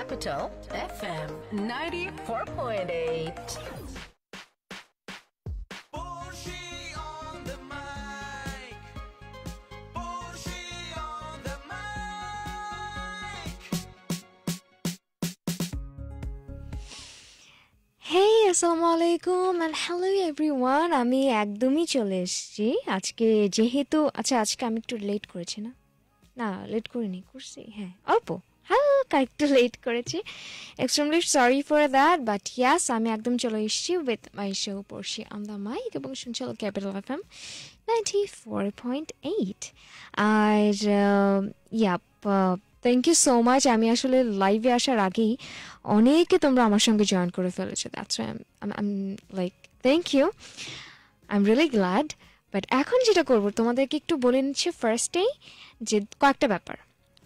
Capital FM 94.8. আসসালামু আলাইকুম and hello everyone আমি একদমই চলে এসেছি আজকে যেহেতু আচ্ছা আজকে আমি একটু লেট করেছি না না লেট করিনি করছি হ্যাঁ অল্প হালকা একটু লেট করেছি extremely sorry for that but yes আমি একদম চলে এসেছি উইথ মাই শো পড়ছি অন দ্য মাইক এবং শুনছিল capital F M ninety four point eight আর yep thank you so much আমি আসলে লাইভে আসার আগেই অনেকে তোমরা আমার সঙ্গে জয়েন করে ফেলেছো that's like thank you I am really glad but এখন যেটা করবো তোমাদেরকে একটু বলে নিচ্ছি ফার্স্টেই যে কয়েকটা ব্যাপার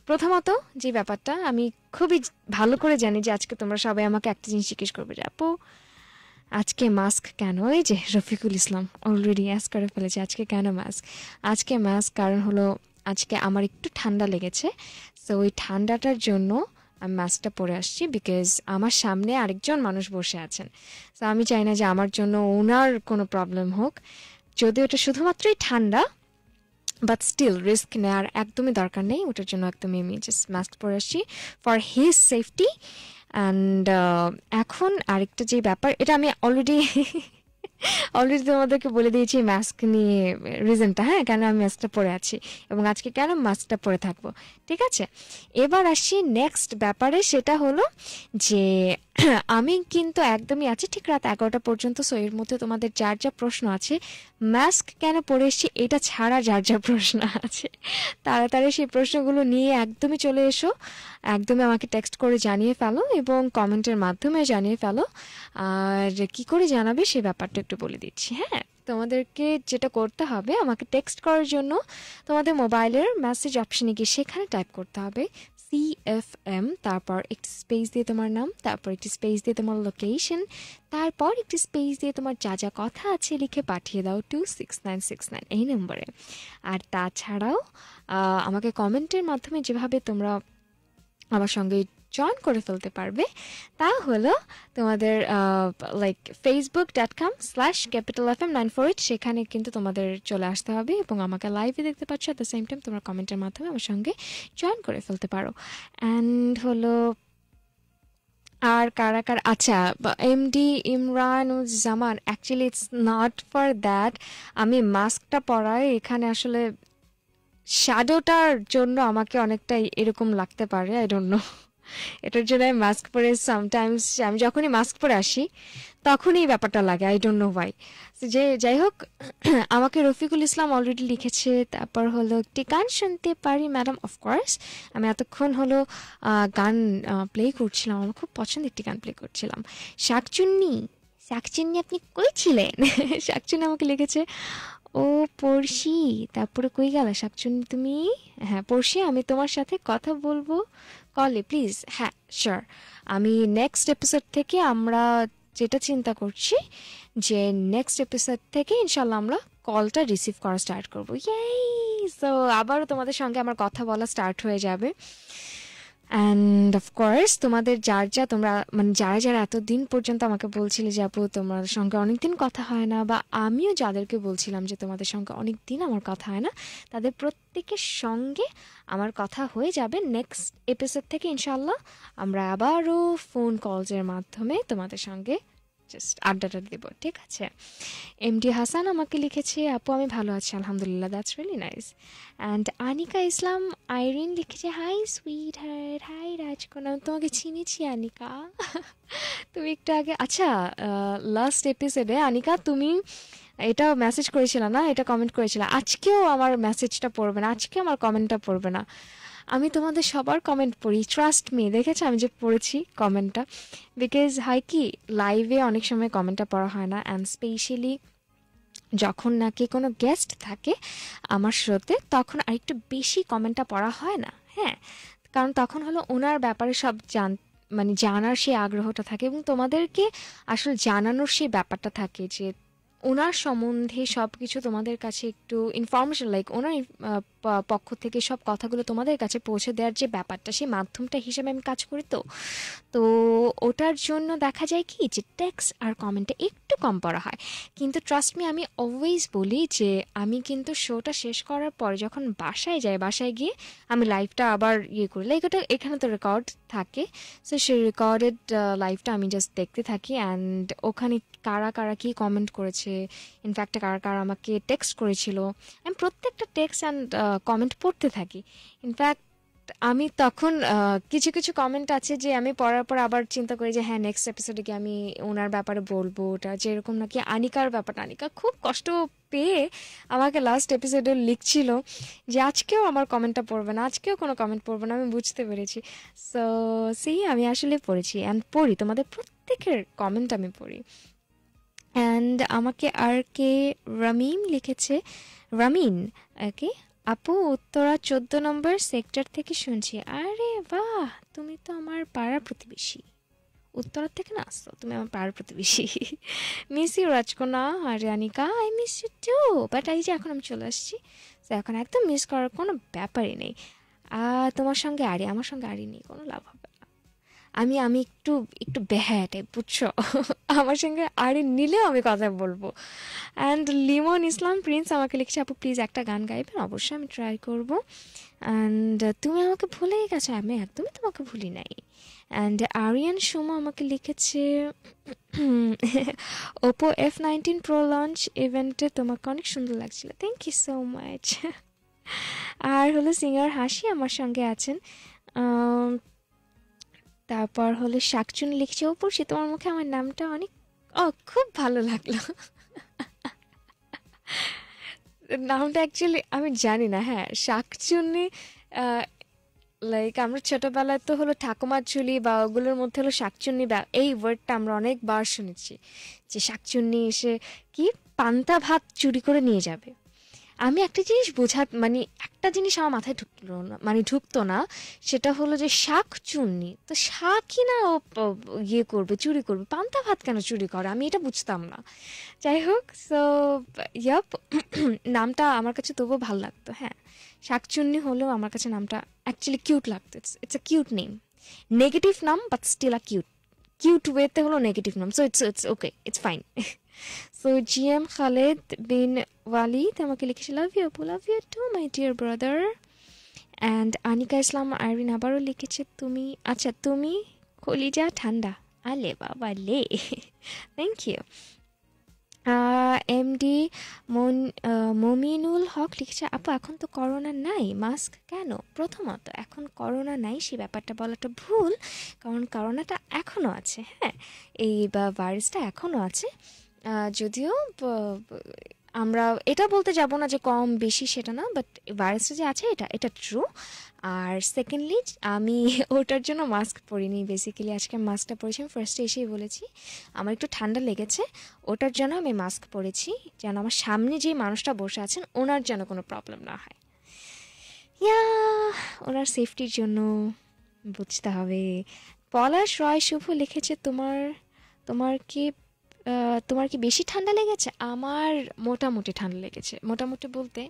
প্রথমত যে ব্যাপারটা আমি খুবই ভালো করে জানি যে আজকে তোমরা সবাই আমাকে একটা জিনিস জিজ্ঞেস করবে আপু আজকে মাস্ক কেন এই যে রফিকুল ইসলাম অলরেডি অ্যাস করে ফেলেছে আজকে কেন মাস্ক আজকে মাস্ক কারণ হলো আজকে আমার একটু ঠান্ডা লেগেছে সো ওই ঠান্ডাটার জন্য আমি মাস্কটা পরে আসছি বিকজ আমার সামনে আরেকজন মানুষ বসে আছেন সো আমি চাই না যে আমার জন্য ওনার কোনো প্রবলেম হোক যদি ওটা শুধুমাত্রই ঠান্ডা বাট স্টিল রিস্ক নেওয়ার একদমই দরকার নেই ওটার জন্য একদমই আমি জাস্ট মাস্ক পরে আসছি ফর হিজ সেফটি অ্যান্ড এখন আরেকটা যে ব্যাপার এটা আমি অলরেডি অলরেডি তোমাদেরকে বলে দিয়েছি মাস্ক নিয়ে রিজনটা হ্যাঁ কেন আমি মাস্কটা পরে আছি এবং আজকে কেন মাস্কটা পরে থাকবো ঠিক আছে এবার আসি নেক্সট ব্যাপারে সেটা হলো যে আমি কিন্তু একদমই আছি ঠিক রাত এগারোটা পর্যন্ত সো এর মধ্যে তোমাদের যার যা প্রশ্ন আছে মাস্ক কেন পরে এসছি এটা ছাড়া যার যা প্রশ্ন আছে তাড়াতাড়ি সেই প্রশ্নগুলো নিয়ে একদমই চলে এসো একদমই আমাকে টেক্সট করে জানিয়ে ফেলো এবং কমেন্টের মাধ্যমে জানিয়ে ফেলো আর কি করে জানাবে সে ব্যাপারটা একটু বলে দিচ্ছি হ্যাঁ তোমাদেরকে যেটা করতে হবে আমাকে টেক্সট করার জন্য তোমাদের মোবাইলের মেসেজ অপশানে গিয়ে সেখানে টাইপ করতে হবে সি এফ এম তারপর একটি স্পেস দিয়ে তোমার নাম তারপর একটি স্পেস দিয়ে তোমার লোকেশন তারপর একটি স্পেস দিয়ে তোমার যা যা কথা আছে লিখে পাঠিয়ে দাও two six nine six nine এই নম্বরে আর তাছাড়াও আমাকে কমেন্টের মাধ্যমে যেভাবে তোমরা আমার সঙ্গে জয়েন করে ফেলতে পারবে তা হলো তোমাদের like Facebook dot com slash capital F M nine four eight সেখানে কিন্তু তোমাদের চলে আসতে হবে এবং আমাকে লাইভে দেখতে পাচ্ছ অ্যাট দ্য সেম টাইম তোমরা কমেন্টের মাধ্যমে আমার সঙ্গে জয়েন করে ফেলতে পারো অ্যান্ড হলো আর কারা কার আচ্ছা MD Imranuzzaman actually it's not for that আমি মাস্কটা পরাই এখানে আসলে শ্যাডোটার জন্য আমাকে অনেকটাই এরকম লাগতে পারে আই ডোন্ট নো এটার জন্য আমি মাস্ক পরে সামটাইমস আমি যখনই মাস্ক পরে আসি তখনই ব্যাপারটা লাগে আই ডোন্ট নো ওয়াই যে যাই হোক আমাকে রফিকুল ইসলাম অলরেডি লিখেছে তারপর হলো একটি গান শুনতে পারি ম্যাডাম অফকোর্স আমি এতক্ষণ হলো গান প্লে করছিলাম আমার খুব পছন্দের একটি গান প্লে করছিলাম শাকচুন্নি শাকচুন্নি আপনি কই ছিলেন শাকচুন্নি আমাকে লিখেছে ও পড়শি তারপরে কই গেল শাকচুন্নি তুমি হ্যাঁ পড়শি আমি তোমার সাথে কথা বলবো কলে প্লিজ হ্যাঁ শিওর আমি নেক্সট এপিসোড থেকে আমরা যেটা চিন্তা করছি যে নেক্সট এপিসোড থেকে ইনশাল্লাহ আমরা কলটা রিসিভ করা স্টার্ট করবো ইয়াই সো আবারও তোমাদের সঙ্গে আমার কথা বলা স্টার্ট হয়ে যাবে অ্যান্ড অফকোর্স তোমাদের যার যা তোমরা মানে যারা যারা এতদিন পর্যন্ত আমাকে বলছিলে যে আপু তোমাদের সঙ্গে অনেক দিন কথা হয় না বা আমিও যাদেরকে বলছিলাম যে তোমাদের সঙ্গে অনেক দিন আমার কথা হয় না তাদের প্রত্যেকের সঙ্গে আমার কথা হয়ে যাবে নেক্সট এপিসোড থেকে ইনশাল্লাহ আমরা আবারও ফোন কলসের মাধ্যমে তোমাদের সঙ্গে জাস্ট আড্ডাটা দেবো ঠিক আছে এম ডি হাসান আমাকে লিখেছে আপু আমি ভালো আছি আলহামদুলিল্লাহ that's really nice and Anika Islam Irin লিখেছে hi sweet her hi Rajkona তোমাকে চিনেছি আনিকা তুমি একটু আগে আচ্ছা লাস্ট এপিসোডে আনিকা তুমি এটা মেসেজ করেছিল না এটা কমেন্ট করেছিল আজকেও আমার মেসেজটা পড়বে না আজকে আমার কমেন্টটা পড়বে না আমি তোমাদের সবার কমেন্ট পড়ি ট্রাস্ট মি দেখেছ আমি যে পড়েছি কমেন্টটা বিকজ হয় কি লাইভে অনেক সময় কমেন্টটা পড়া হয় না অ্যান্ড স্পেশালি যখন নাকি কোনো গেস্ট থাকে আমার শ্রোতে তখন আরেকটু বেশি কমেন্টটা পড়া হয় না হ্যাঁ কারণ তখন হলো ওনার ব্যাপারে সব জান মানে জানার সেই আগ্রহটা থাকে এবং তোমাদেরকে আসলে জানানোর সেই ব্যাপারটা থাকে যে ওনার সম্বন্ধে সব কিছু তোমাদের কাছে একটু ইনফরমেশন লাইক ওনার পক্ষ থেকে সব কথাগুলো তোমাদের কাছে পৌঁছে দেওয়ার যে ব্যাপারটা সেই মাধ্যমটা হিসেবে আমি কাজ করি তো তো ওটার জন্য দেখা যায় কি যে ট্যাক্স আর কমেন্টে একটু কম পড়া হয় কিন্তু ট্রাস্ট মি আমি অলওয়েজ বলি যে আমি কিন্তু শোটা শেষ করার পরে যখন বাসায় যাই বাসায় গিয়ে আমি লাইফটা আবার ইয়ে করি লাইক ওটা এখানে তো রেকর্ড থাকে সো সেই রেকর্ডেড লাইফটা আমি জাস্ট দেখতে থাকি অ্যান্ড ওখানে কারা কারা কি কমেন্ট করেছে ইনফ্যাক্ট কারা কারা আমাকে টেক্সট করেছিল আমি প্রত্যেকটা টেক্সট অ্যান্ড কমেন্ট পড়তে থাকি ইনফ্যাক্ট আমি তখন কিছু কিছু কমেন্ট আছে যে আমি পড়ার পর আবার চিন্তা করি যে হ্যাঁ নেক্সট এপিসোডে কি আমি ওনার ব্যাপারে বলবো ওটা যেরকম নাকি আনিকার ব্যাপারটা আনিকা খুব কষ্ট পেয়ে আমাকে লাস্ট এপিসোডে লিখছিল যে আজকেও আমার কমেন্টটা পড়বে না আজকেও কোনো কমেন্ট পড়বে না আমি বুঝতে পেরেছি সো সেই আমি আসলে পড়েছি অ্যান্ড পড়ি তোমাদের প্রত্যেকের কমেন্ট আমি পড়ি অ্যান্ড আমাকে আর কে রামিম লিখেছে রামিন ওকে আপু উত্তরা চোদ্দ নম্বর সেক্টর থেকে শুনছি আরে বাহ তুমি তো আমার পাড়া প্রতিবেশী উত্তরার থেকে না আসতো তুমি আমার পাড়ার প্রতিবেশী মিস ইউ রাজকোনা আর Ranika I miss you too but এই যে এখন আমি চলে আসছি তো এখন একদম মিস করার কোনো ব্যাপারই নেই তোমার সঙ্গে আরে আমার সঙ্গে আরি নেই কোনো লাভ হবে আমি আমি একটু একটু বেহায়াটে টাইপ বুঝছো আমার সঙ্গে আরে নিলেও আমি কথা বলবো অ্যান্ড লিমন ইসলাম প্রিন্স আমাকে লিখছে আপু প্লিজ একটা গান গাইবেন অবশ্যই আমি ট্রাই করব অ্যান্ড তুমি আমাকে ভুলেই গেছো আমি একদমই তোমাকে ভুলি নাই অ্যান্ড আরিয়ান সোমো আমাকে লিখেছে Oppo F nineteen pro launch ইভেন্টে তোমাকে অনেক সুন্দর লাগছিল থ্যাংক ইউ সো মাচ আর হলো সিঙ্গার হাসি আমার সঙ্গে আছেন তারপর হলো শাকচুন লিখছে ওপর সে তোমার মুখে আমার নামটা অনেক ও খুব ভালো লাগলো নামটা অ্যাকচুয়ালি আমি জানি না হ্যাঁ শাকচুনি লাইক আমরা ছোটোবেলায় তো হলো ঠাকুমার ঝুলি বা ওগুলোর মধ্যে হলো শাকচুন্নি বা এই ওয়ার্ডটা আমরা অনেকবার শুনেছি যে শাকচুন্নি এসে কি পান্তা ভাত চুরি করে নিয়ে যাবে আমি একটা জিনিস বোঝা মানে একটা জিনিস আমার মাথায় ঢুকল না মানে ঢুকতো না সেটা হলো যে শাক চুন্নি তো শাকই না ও ইয়ে করবে চুরি করবে পান্তা ভাত কেন চুরি করে আমি এটা বুঝতাম না যাই হোক সো ইয়াপ নামটা আমার কাছে তবুও ভালো লাগতো হ্যাঁ শাক চুন্নি হলেও আমার কাছে নামটা অ্যাকচুয়ালি কিউট লাগতো it's it's a cute name negative নাম but still a cute cute ওয়েতে হলো নেগেটিভ নাম so it's it's okay it's fine so G M Khaled Bin Wali আমাকে লিখেছে love you love you too my dear brother and Anika Islam Irin আবারও লিখেছে তুমি আচ্ছা তুমি খলিজা ঠান্ডা আলে বাবা লে থ্যাংক ইউ এম মন মমিনুল হক লিখেছে আপু এখন তো করোনা নাই মাস্ক কেন প্রথমত এখন করোনা নাই সে ব্যাপারটা বলাটা ভুল কারণ করোনাটা এখনও আছে হ্যাঁ এই ভাইরাসটা এখনও আছে যদিও আমরা এটা বলতে যাব না যে কম বেশি সেটা না বাট ভাইরাসটা যে আছে এটা এটা ট্রু আর সেকেন্ডলি আমি ওটার জন্য মাস্ক পরিনি বেসিক্যালি আজকে মাস্কটা পরেছি আমি ফার্স্টে এসেই বলেছি আমার একটু ঠান্ডা লেগেছে ওটার জন্য আমি মাস্ক পরেছি যেন আমার সামনে যে মানুষটা বসে আছেন ওনার যেন কোনো প্রবলেম না হয় ইয়া ওনার সেফটির জন্য বুঝতে হবে পলাশ রয় শুভ লিখেছে তোমার তোমার কি তোমার কি বেশি ঠান্ডা লেগেছে আমার মোটামুটি ঠান্ডা লেগেছে মোটামুটি বলতে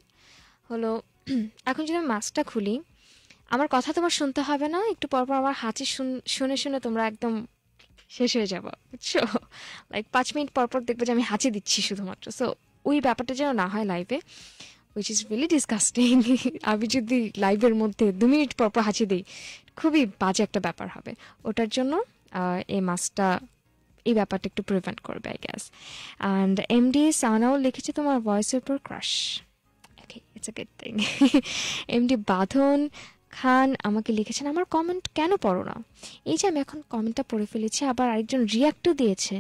হলো এখন যদি আমি মাস্কটা খুলি আমার কথা তোমার শুনতে হবে না একটু পরপর আমার হাঁচি শুনে শুনে তোমরা একদম শেষ হয়ে যাবো বুঝছো লাইক পাঁচ মিনিট পরপর দেখবে যে আমি হাঁচি দিচ্ছি শুধুমাত্র সো ওই ব্যাপারটা যেন না হয় লাইভে উইচ ইজ রিয়েলি ডিসকাস্টিং আমি যদি লাইভের মধ্যে দু মিনিট পরপর হাঁচি দিই খুবই বাজে একটা ব্যাপার হবে ওটার জন্য এই মাছটা এই ব্যাপারটা একটু প্রিভেন্ট করবে I guess and MD Sanao লিখেছে তোমার ভয়েসের উপর crush it's a good thing MD Badhon Khan আমাকে লিখেছেন আমার কমেন্ট কেন পড়ো না এই যে আমি এখন কমেন্টটা পড়ে ফেলেছি আবার আরেকজন রিয়াক্টও দিয়েছে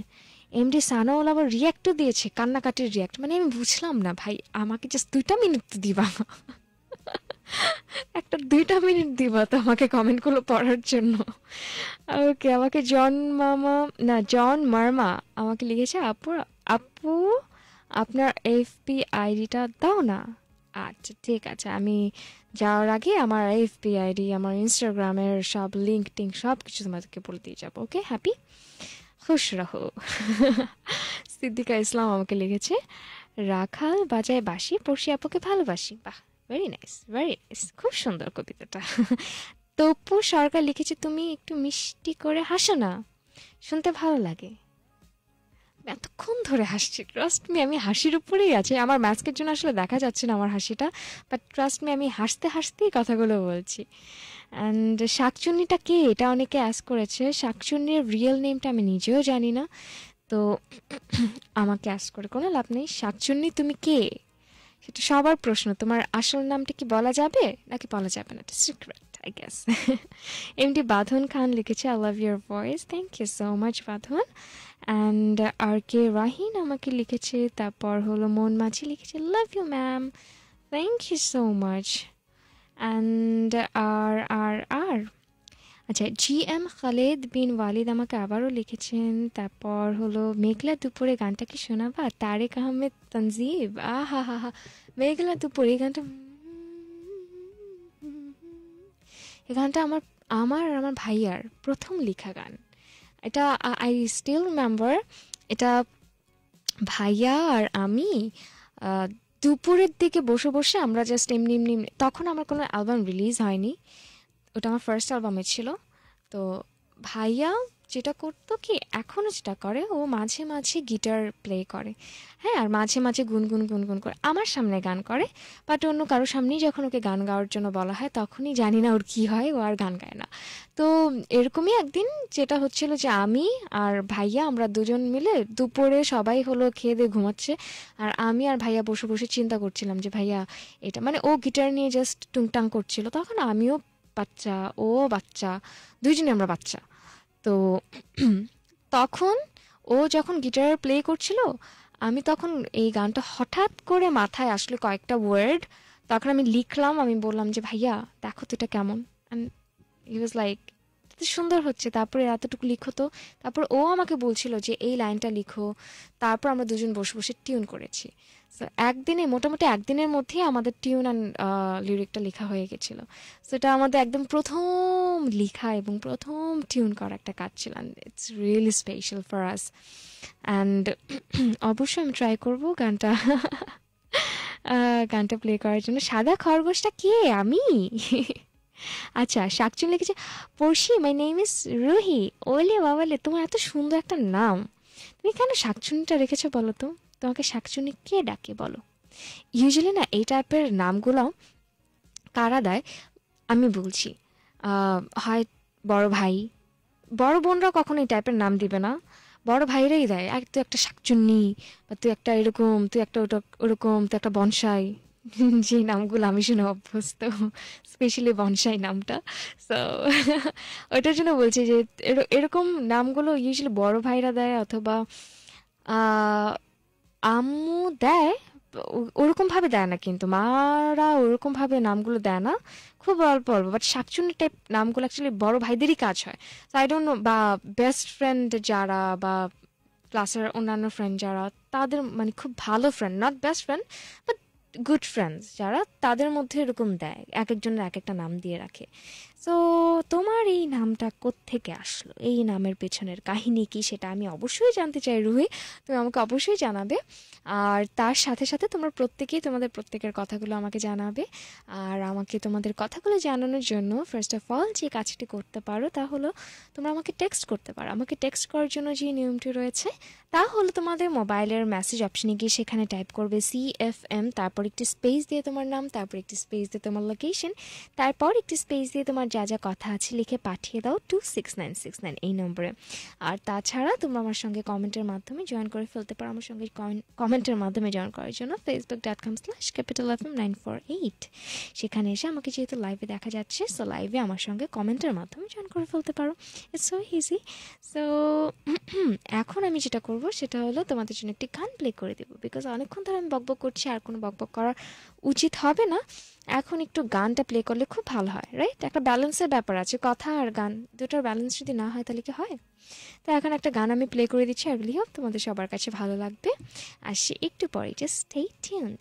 এমডি সানাওয়াল আবার রিয়াক্টও দিয়েছে কান্নাকাটির রিয়াক্ট মানে আমি বুঝলাম না ভাই আমাকে জাস্ট দুইটা মিনিট দিবা একটা দুইটা মিনিট দিবা তো আমাকে কমেন্টগুলো পড়ার জন্য ওকে আমাকে জন মামা না জন মার্মা আমাকে লিখেছে আপু আপু আপনার এফপি আইডিটা দাও না আচ্ছা ঠিক আছে আমি যাওয়ার আগে আমার এফপি আইডি আমার ইনস্টাগ্রামের সব লিঙ্ক টিঙ্ক সব কিছু তোমাদেরকে বলে দিয়ে যাবো ওকে হ্যাপি খুশ রাহো সিদ্দিকা ইসলাম আমাকে লিখেছে রাখাল বাজায় বাসি পড়শি আপুকে ভালোবাসি বাহ ভেরি নাইস ভেরি নাইস খুব সুন্দর কবিতাটা তপু সরকার লিখেছে তুমি একটু মিষ্টি করে হাসো না শুনতে ভালো লাগে এতক্ষণ ধরে হাসছি ট্রাস্ট মি আমি হাসির উপরেই আছি আমার ম্যাস্কের জন্য আসলে দেখা যাচ্ছে না আমার হাসিটা বাট ট্রাস্ট মি আমি হাসতে হাসতেই কথাগুলো বলছি অ্যান্ড শাকচুন্নিটা কে এটা অনেকে অ্যাস করেছে শাকচুন্নির রিয়েল নেমটা আমি নিজেও জানি না তো আমাকে অ্যাস করে কোনো লাভ নেই শাকচুন্নি তুমি কে সেটা সবার প্রশ্ন তোমার আসল নামটা কি বলা যাবে নাকি বলা যাবে না এটা secret I guess MD Badhon Khan লিখেছে I love your voice thank you so much Badhon and R K Rahin আমাকে লিখেছে তারপর হলো মন মাঝি লিখেছে love you ma'am thank you so much and আর আর আর আচ্ছা জি এম খালেদ বিন ওয়ালিদ আমাকে আবারও লিখেছেন তারপর হলো মেঘলা দুপুরে গানটা কি শোনাবা তারেক আহমেদ তনজিব আহা হা হা হা মেঘলা দুপুরে এই গানটা এই গানটা আমার আমার আর আমার ভাইয়ার প্রথম লেখা গান এটা আই স্টিল রিমেম্বার এটা ভাইয়া আর আমি দুপুরের দিকে বসে বসে আমরা জাস্ট এমনি এমনি তখন আমার কোনো অ্যালবাম রিলিজ হয়নি ওটা আমার ফার্স্ট অ্যালবামে ছিল তো ভাইয়া যেটা করতো কি এখনও যেটা করে ও মাঝে মাঝে গিটার প্লে করে হ্যাঁ আর মাঝে মাঝে গুনগুন গুনগুন করে আমার সামনে গান করে বাট অন্য কারোর সামনেই যখন ওকে গান গাওয়ার জন্য বলা হয় তখনই জানি না ওর কি হয় ও আর গান গায় না তো এরকমই একদিন যেটা হচ্ছিল যে আমি আর ভাইয়া আমরা দুজন মিলে দুপুরে সবাই হলো খেয়ে দিয়ে ঘুমাচ্ছে আর আমি আর ভাইয়া বসে বসে চিন্তা করছিলাম যে ভাইয়া এটা মানে ও গিটার নিয়ে জাস্ট টুংটাং করছিল তখন আমিও বাচ্চা ও বাচ্চা দুইজনে আমরা বাচ্চা তো তখন ও যখন গিটার প্লে করছিল আমি তখন এই গানটা হঠাৎ করে মাথায় আসলো কয়েকটা ওয়ার্ড তখন আমি লিখলাম আমি বললাম যে ভাইয়া দেখো তো এটা কেমন অ্যান্ড ওয়াজ লাইক এত সুন্দর হচ্ছে তারপরে এতটুকু লিখো তো তারপর ও আমাকে বলছিল যে এই লাইনটা লিখো তারপর আমরা দুজন বসে বসে টিউন করেছি সো একদিনে মোটামুটি একদিনের মধ্যেই আমাদের টিউন অ্যান্ড লিরিকটা লেখা হয়ে গেছিল সেটা আমাদের একদম প্রথম লেখা এবং প্রথম টিউন করা একটা কাজ ছিল it's really special for us and অবশ্যই আমি ট্রাই করবো গানটা গানটা প্লে করার জন্য সাদা খরগোশটা কে আমি আচ্ছা শাকচুন লিখেছে পড়শি মাই নেম ইস রুহি ওলে বাবালে তোমার এত সুন্দর একটা নাম তুমি কেন শাকচুনটা রেখেছো বলো তো তোমাকে শাকচুনি কে ডাকে বলো ইউজুয়ালি না এই টাইপের নামগুলো কারা দেয় আমি বলছি হয় বড় ভাই বড় বোনরা কখনো এই টাইপের নাম দিবে না বড় ভাইরাই দেয় এক তুই একটা শাকচুন্নি বা তুই একটা এরকম তুই একটা ওটা ওরকম তুই একটা বনসাই যে নামগুলো আমি শুনে অভ্যস্ত স্পেশালি বনসাই নামটা সো ওটার জন্য বলছি যে এরকম নামগুলো ইউজুয়ালি বড় ভাইরা দেয় অথবা আম্মু দেয় ওরকম ভাবে দেয় না কিন্তু মারা ওরকম ভাবে নামগুলো দেয় না খুব অল্প অল্প বাট শাকচুনি টাইপ নামগুলো অ্যাকচুয়ালি বড় ভাইদেরই কাজ হয় তো আই ডোন্ট নো বা বেস্ট ফ্রেন্ড যারা বা ক্লাসের অন্যান্য ফ্রেন্ড যারা তাদের মানে খুব ভালো friend not best friend but good friends যারা তাদের মধ্যে এরকম দেয় এক একজনের এক একটা নাম দিয়ে রাখে তো তোমার এই নামটা কোত্থেকে আসলো এই নামের পেছনের কাহিনী কি সেটা আমি অবশ্যই জানতে চাই রুহি তুমি আমাকে অবশ্যই জানাবে আর তার সাথে সাথে তোমরা প্রত্যেকেই তোমাদের প্রত্যেকের কথাগুলো আমাকে জানাবে আর আমাকে তোমাদের কথাগুলো জানানোর জন্য ফার্স্ট অফ অল যে কাজটি করতে পারো তা হলো তোমরা আমাকে টেক্সট করতে পারো আমাকে টেক্সট করার জন্য যে নিয়মটি রয়েছে তা হলো তোমাদের মোবাইলের মেসেজ অপশনে গিয়ে সেখানে টাইপ করবে সি এফ এম তারপর একটি স্পেস দিয়ে তোমার নাম তারপর একটি স্পেস দিয়ে তোমার লোকেশন তারপর একটি স্পেস দিয়ে তোমার যা যা কথা আছে লিখে পাঠিয়ে দাও two six nine six nine এই নম্বরে আর তাছাড়া তোমরা আমার সঙ্গে কমেন্টের মাধ্যমে জয়েন করে ফেলতে পারো আমার সঙ্গে কমেন্টের মাধ্যমে জয়েন করার জন্য Facebook dot com slash capital F M nine four eight সেখানে এসে আমাকে যেহেতু লাইভে দেখা যাচ্ছে সো লাইভে আমার সঙ্গে কমেন্টের মাধ্যমে জয়েন করে ফেলতে পারো ইটস সো ইজি সো এখন আমি যেটা করব সেটা হলো তোমাদের জন্য একটি গান প্লে করে দেবো বিকজ অনেকক্ষণ ধরে আমি বকবক করছি আর কোনো বকবক করা উচিত হবে না এখন একটু গানটা প্লে করলে খুব ভালো হয় রাইট একটা ব্যালেন্সের ব্যাপার আছে কথা আর গান দুটোর ব্যালেন্স যদি না হয় তাহলে কি হয় তো এখন একটা গান আমি প্লে করে দিচ্ছি আর হোপ তোমাদের সবার কাছে ভালো লাগবে আসছি একটু পরে just stay tuned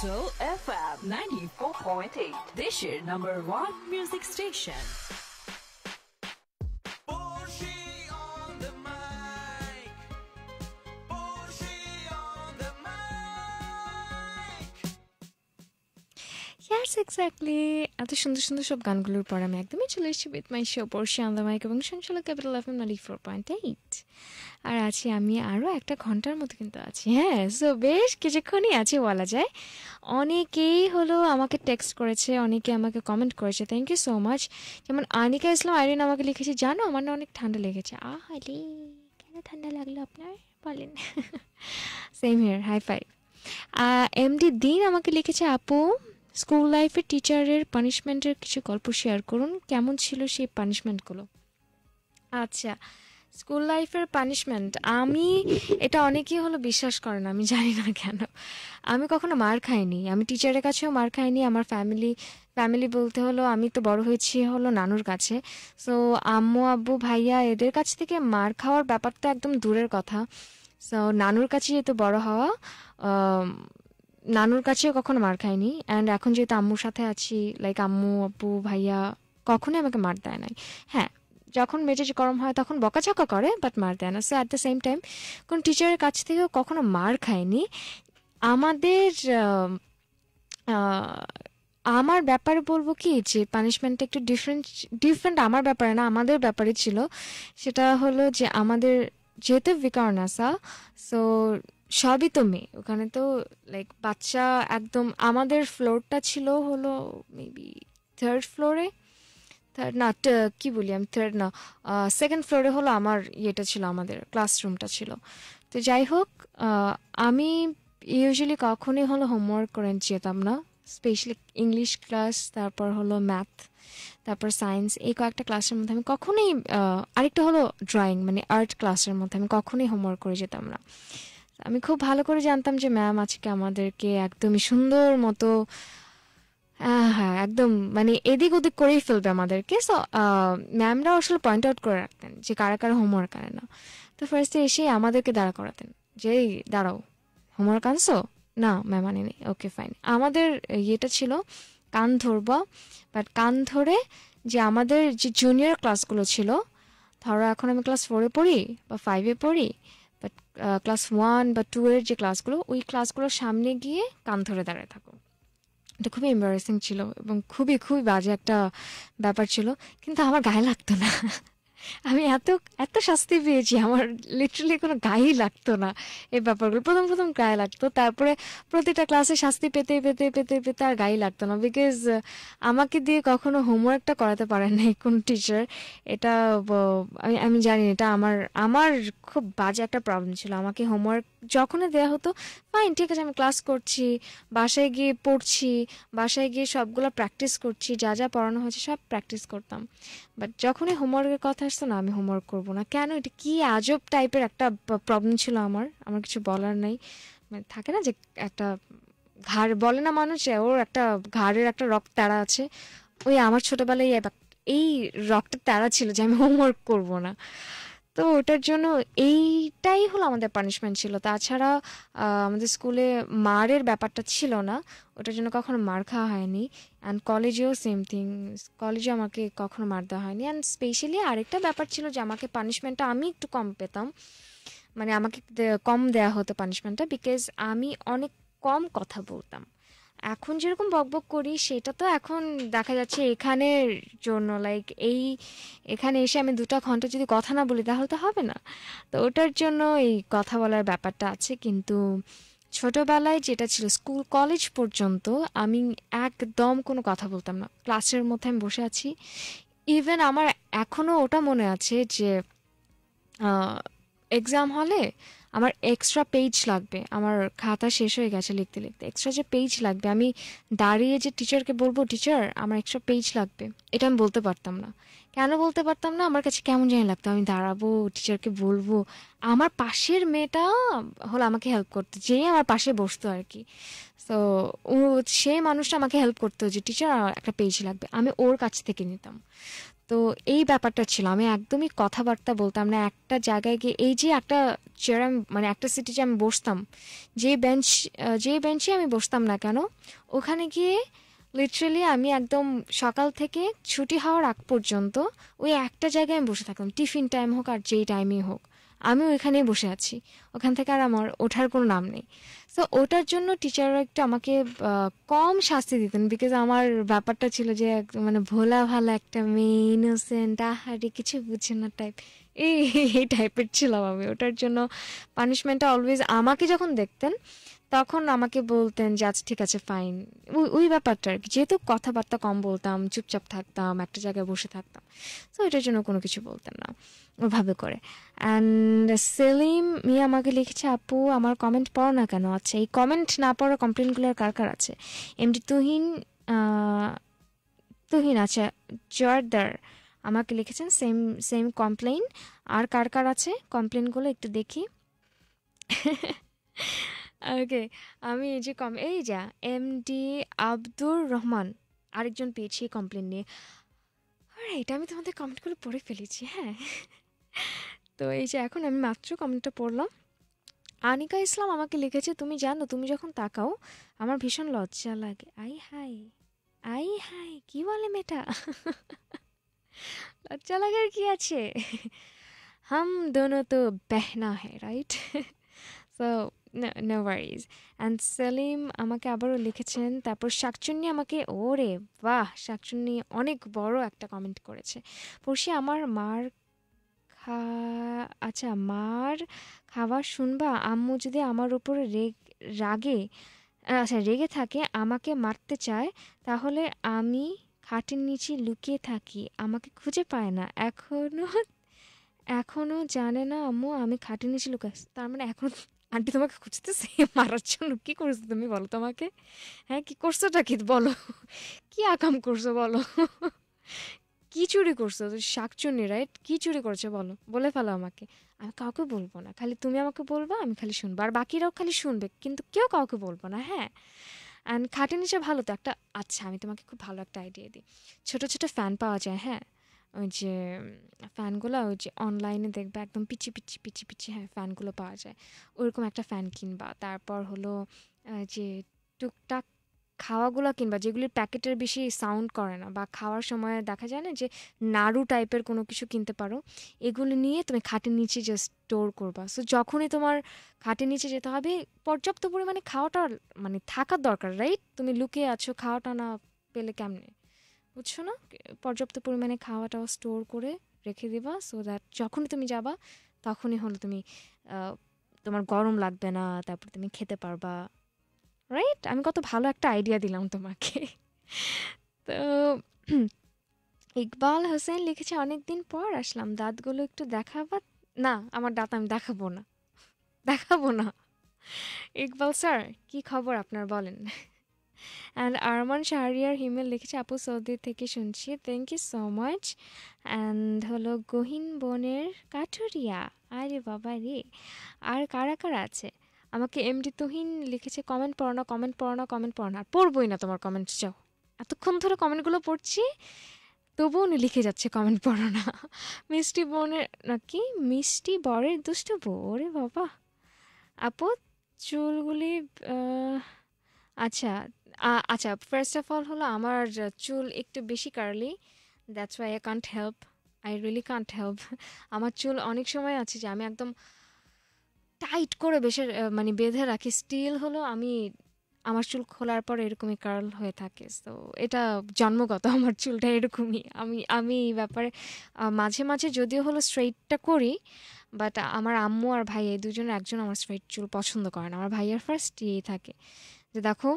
Capital FM 94.8, this year number one music station. Yes exactly এত সুন্দর সুন্দর সব গানগুলোর পর আমি একদমই চলে এসেছি উইথ মাই শো পড়ছি মাইক এবং সংসালো capital F M ninety four point eight আর আছি আমি আরও একটা ঘন্টার মতো কিন্তু আছি হ্যাঁ সো বেশ কিছুক্ষণই আছি বলা যায় অনেকেই হলো আমাকে টেক্সট করেছে অনেকে আমাকে কমেন্ট করেছে থ্যাংক ইউ সো মাচ যেমন আনিকা ইসলাম আইরিন আমাকে লিখেছে জানো আমার না অনেক ঠান্ডা লেগেছে আলি কেন ঠান্ডা লাগলো আপনার বলেন same here high five M D Din আমাকে লিখেছে আপু স্কুল লাইফে টিচারের পানিশমেন্টের কিছু গল্প শেয়ার করুন কেমন ছিল সেই পানিশমেন্টগুলো আচ্ছা স্কুল লাইফের পানিশমেন্ট আমি এটা অনেকেই হলো বিশ্বাস করেন আমি জানি না কেন আমি কখনো মার খাইনি আমি টিচারের কাছেও মার খাইনি আমার ফ্যামিলি ফ্যামিলি বলতে হলো আমি তো বড় হয়েছি হলো নানুর কাছে সো আম্মু আব্বু ভাইয়া এদের কাছ থেকে মার খাওয়ার ব্যাপারটা একদম দূরের কথা সো নানুর কাছে যেহেতু বড় হওয়া নানুর কাছেও কখনো মার খাইনি অ্যান্ড এখন যেহেতু আম্মুর সাথে আছি লাইক আম্মু আব্বু ভাইয়া কখনোই আমাকে মার দেয় নাই হ্যাঁ যখন মেজাজ গরম হয় তখন বকাঝকা করে বাট মার দেয় না so at the same time কোনো টিচারের কাছ থেকেও কখনো মার খায়নি আমাদের um, আমার ব্যাপারে বলবো কি যে পানিশমেন্টটা একটু ডিফারেন্ট ডিফারেন্ট আমার ব্যাপারে না আমাদের ব্যাপারে ছিল সেটা হলো যে আমাদের যেহেতু ভিকার নাসা সো সবই তো মেয়ে ওখানে তো লাইক বাচ্চা একদম আমাদের ফ্লোরটা ছিল হলো মেবি থার্ড ফ্লোরে থার্ড না কি বলি আমি থার্ড না সেকেন্ড ফ্লোরে হলো আমার ইয়েটা ছিল আমাদের ক্লাসরুমটা ছিল তো যাই হোক আমি ইউজুয়ালি কখনই হলো হোমওয়ার্ক করে যেতাম না স্পেশালি ইংলিশ ক্লাস তারপর হলো ম্যাথ তারপর সায়েন্স এই কয়েকটা ক্লাসের মধ্যে আমি কখনোই আরেকটা হলো ড্রয়িং মানে আর্ট ক্লাসের মধ্যে আমি কখনোই হোমওয়ার্ক করে যেতাম না আমি খুব ভালো করে জানতাম যে ম্যাম আজকে আমাদেরকে একদমই সুন্দর মতো হ্যাঁ একদম মানে এদিক ওদিক করেই ফেলবে আমাদেরকে সো ম্যামরা আসলে পয়েন্ট আউট করে রাখতেন যে কারা কারা হোমওয়ার্ক আনে না তো ফার্স্টে এসে আমাদেরকে দাঁড়া করাতেন যে দাঁড়াও হোমওয়ার্ক আনছো না ম্যাম আনেনি ওকে ফাইন আমাদের ইয়েটা ছিল কান ধরবা বাট কান ধরে যে আমাদের যে জুনিয়র ক্লাসগুলো ছিল ধরো এখন আমি ক্লাস ফোরে পড়ি বা ফাইভে পড়ি ক্লাস ওয়ান বা টু এর যে ক্লাসগুলো ওই ক্লাসগুলোর সামনে গিয়ে কান ধরে দাঁড়ায় থাকো এটা খুবই এম্বারেসিং ছিল এবং খুবই খুবই বাজে একটা ব্যাপার ছিল কিন্তু আমার গায়ে লাগতো না আমি এত এত শাস্তি পেয়েছি আমার লিটারালি কোনো গায়ে লাগতো না এই ব্যাপারগুলো প্রথম প্রথম গায়ে লাগতো তারপরে প্রতিটা ক্লাসে শাস্তি পেতে পেতে পেতে পেতে আর গায়ে লাগতো না বিকজ আমাকে দিয়ে কখনো হোমওয়ার্কটা করাতে পারে নাই কোন টিচার এটা আমি আমি জানি এটা আমার আমার খুব বাজে একটা প্রবলেম ছিল আমাকে হোমওয়ার্ক যখনই দেয়া হতো ফাইন ঠিক আছে আমি ক্লাস করছি বাসায় গিয়ে পড়ছি বাসায় গিয়ে সবগুলো প্র্যাকটিস করছি যা যা পড়ানো হয়েছে সব প্র্যাকটিস করতাম বাট যখনই হোমওয়ার্কের কথা আসতো না আমি হোমওয়ার্ক করবো না কেন এটা কি আজব টাইপের একটা প্রবলেম ছিল আমার আমার কিছু বলার নাই মানে থাকে না যে একটা ঘাড় বলে না মানুষ ওর একটা ঘাড়ের একটা রক্ত তারা আছে ওই আমার ছোটোবেলায় এই রক্তের তারা ছিল যে আমি হোমওয়ার্ক করবো না তো ওটার জন্য এইটাই হলো আমাদের পানিশমেন্ট ছিল তাছাড়া আমাদের স্কুলে মারের ব্যাপারটা ছিল না ওটার জন্য কখনো মার খাওয়া হয়নি অ্যান্ড কলেজেও সেম থিং কলেজে আমাকে কখনো মার দেওয়া হয়নি অ্যান্ড স্পেশালি আরেকটা ব্যাপার ছিল যে আমাকে পানিশমেন্টটা আমি একটু কম পেতাম মানে আমাকে কম দেয়া হতো পানিশমেন্টটা বিকজ আমি অনেক কম কথা বলতাম এখন যেরকম বকবক করি সেটা তো এখন দেখা যাচ্ছে এখানের জন্য লাইক এই এখানে এসে আমি দুটা ঘন্টা যদি কথা না বলি তাহলে তো হবে না তো ওটার জন্য এই কথা বলার ব্যাপারটা আছে কিন্তু ছোটবেলায় যেটা ছিল স্কুল কলেজ পর্যন্ত আমি একদম কোনো কথা বলতাম না ক্লাসের মধ্যে আমি বসে আছি ইভেন আমার এখনও ওটা মনে আছে যে এক্সাম হলে আমার এক্সট্রা পেজ লাগবে আমার খাতা শেষ হয়ে গেছে লিখতে লিখতে এক্সট্রা যে পেজ লাগবে আমি দাঁড়িয়ে যে টিচারকে বলবো টিচার আমার এক্সট্রা পেজ লাগবে এটা আমি বলতে পারতাম না কেন বলতে পারতাম না আমার কাছে কেমন জানি লাগতো আমি দাঁড়াবো টিচারকে বলবো আমার পাশের মেয়েটা হলো আমাকে হেল্প করতো যে আমার পাশে বসতো আর কি তো ও সে মানুষটা আমাকে হেল্প করতো যে টিচার একটা পেজ লাগবে আমি ওর কাছ থেকে নিতাম তো এই ব্যাপারটা ছিল আমি একদমই কথাবার্তা বলতাম না একটা জায়গায় গিয়ে এই যে একটা চেয়ার মানে একটা সিটিতে আমি বসতাম যে বেঞ্চ যে বেঞ্চে আমি বসতাম না কেন ওখানে গিয়ে লিটারেলি আমি একদম সকাল থেকে ছুটি হওয়ার আগ পর্যন্ত ওই একটা জায়গায় আমি বসে থাকতাম টিফিন টাইম হোক আর যেই টাইমই হোক আমি ওইখানেই বসে আছি ওখান থেকে আর আমার ওঠার কোনো নাম নেই সো ওটার জন্য টিচাররা একটু আমাকে কম শাস্তি দিতেন বিকজ আমার ব্যাপারটা ছিল যে মানে ভোলা ভালা একটা মেয়ে ইনোসেন্ট আহারি কিছু বুঝে না টাইপ এই এই টাইপের ছিলাম আমি ওটার জন্য পানিশমেন্টটা অলওয়েজ আমাকে যখন দেখতেন তখন আমাকে বলতেন যে আচ্ছা ঠিক আছে ফাইন ওই ওই ব্যাপারটা আর কি যেহেতু কথাবার্তা কম বলতাম চুপচাপ থাকতাম একটা জায়গায় বসে থাকতাম তো এটার জন্য কোনো কিছু বলতেন না ওভাবে করে অ্যান্ড সেলিম মিয়া আমাকে লিখেছে আপু আমার কমেন্ট পড়ো না কেন আচ্ছা এই কমেন্ট না পড়া কমপ্লেনগুলো কার কার আছে এমডি তুহিন তুহিন আচ্ছা জর্দার আমাকে লিখেছেন সেম সেম কমপ্লেন আর কার কার আছে কমপ্লেনগুলো একটু দেখি ওকে আমি এই যে কম এই যা এম ডি আব্দুর রহমান আরেকজন পেয়েছি কমপ্লেন নিয়ে আরে এটা আমি তোমাদের কমেন্টগুলো পড়ে ফেলেছি হ্যাঁ তো এই যে এখন আমি মাত্র কমেন্টটা পড়লাম আনিকা ইসলাম আমাকে লিখেছে তুমি জানো তুমি যখন তাকাও আমার ভীষণ লজ্জা লাগে আই হাই আই হাই কি বলে মেটা লজ্জা লাগার কি আছে হাম দোনো তো বেহনা হ্যাঁ right so no worries and Selim আমাকে আবারও লিখেছেন তারপর শাকচুন্নি আমাকে ওরে বাহ শাকচুন্নি অনেক বড় একটা কমেন্ট করেছে পড়শি আমার মার খা আচ্ছা মার খাওয়া শুনবা আম্মু যদি আমার উপর রেগ রাগে আচ্ছা রেগে থাকে আমাকে মারতে চায় তাহলে আমি খাটের নিচে লুকিয়ে থাকি আমাকে খুঁজে পায় না এখনও এখনও জানে না আম্মু আমি খাটের নিচে লুকাস তার মানে এখন আন্টি তোমাকে খুঁজতেছে মারার জন্য কী করছো তুমি বলো তোমাকে হ্যাঁ কী করছো কি বলো কী আকাম করছো বলো কী চুরি করছো চুনি রাইট কী চুরি করছো বলো বলে ফেলো আমাকে আমি কাউকে বলবো না খালি তুমি আমাকে বলবা আমি খালি শুনবো আর বাকিরাও খালি শুনবে কিন্তু কেউ কাউকে বলবো না হ্যাঁ অ্যান্ড খাটে নিচে ভালো তো একটা আচ্ছা আমি তোমাকে খুব ভালো একটা আইডিয়া দিই ছোটো ছোটো ফ্যান পাওয়া যায় হ্যাঁ ওই যে ফ্যানগুলো ওই যে অনলাইনে দেখবে একদম পিচি পিচি পিচি পিচি হ্যাঁ ফ্যানগুলো পাওয়া যায় ওরকম একটা ফ্যান কিনবা তারপর হলো যে টুকটাক খাওয়াগুলো কিনবা যেগুলির প্যাকেটের বেশি সাউন্ড করে না বা খাওয়ার সময় দেখা যায় না যে নাড়ু টাইপের কোনো কিছু কিনতে পারো এগুলো নিয়ে তুমি খাটের নিচে যে স্টোর করবা সো যখনই তোমার খাটের নিচে যেতে হবে পর্যাপ্ত পরিমাণে খাওয়াটা মানে থাকার দরকার রাইট তুমি লুকিয়ে আছো খাওয়াটা না পেলে কেমনে বুঝছো না পর্যাপ্ত পরিমাণে খাওয়াটাও স্টোর করে রেখে দেবা সো দ্যাট যখনই তুমি যাবা তখনই হলো তুমি তোমার গরম লাগবে না তারপর তুমি খেতে পারবা রাইট আমি কত ভালো একটা আইডিয়া দিলাম তোমাকে তো ইকবাল হোসেন লিখেছে অনেক দিন পর আসলাম দাঁতগুলো একটু দেখাবা না আমার দাঁত আমি দেখাবো না দেখাবো না ইকবাল স্যার কি খবর আপনার বলেন অ্যান্ড আরমান শাহরিয়ার হিমেল লিখেছে আপু সৌদি থেকে শুনছি thank you so much and হলো গহিন বনের কাঠুরিয়া আরে বাবা রে আর কারা কারা আছে আমাকে এমডি তুহিন লিখেছে কমেন্ট পড়ো না কমেন্ট পড়ো না কমেন্ট পড়ো না পড়বই না তোমার কমেন্টস চাও এতক্ষণ ধরে কমেন্টগুলো পড়ছি তবুও উনি লিখে যাচ্ছে কমেন্ট পড়ো না মিষ্টি বোনের নাকি মিষ্টি বরের দুষ্ট বরে বাবা আপু চুলগুলি আচ্ছা আচ্ছা ফার্স্ট অফ অল হলো আমার চুল একটু বেশি curly that's why I can't help I really can't help আমার চুল অনেক সময় আছে যে আমি একদম টাইট করে বেশি মানে বেঁধে রাখি স্টিল হলো আমি আমার চুল খোলার পর এরকমই কার্ল হয়ে থাকে তো এটা জন্মগত আমার চুলটা এরকমই আমি আমি এই ব্যাপারে মাঝে মাঝে যদিও হলো স্ট্রেইটটা করি বাট আমার আম্মু আর ভাই এই দুজনের একজন আমার স্ট্রেইট চুল পছন্দ করে না আমার ভাইয়ের ফার্স্ট ইয়েই থাকে যে দেখো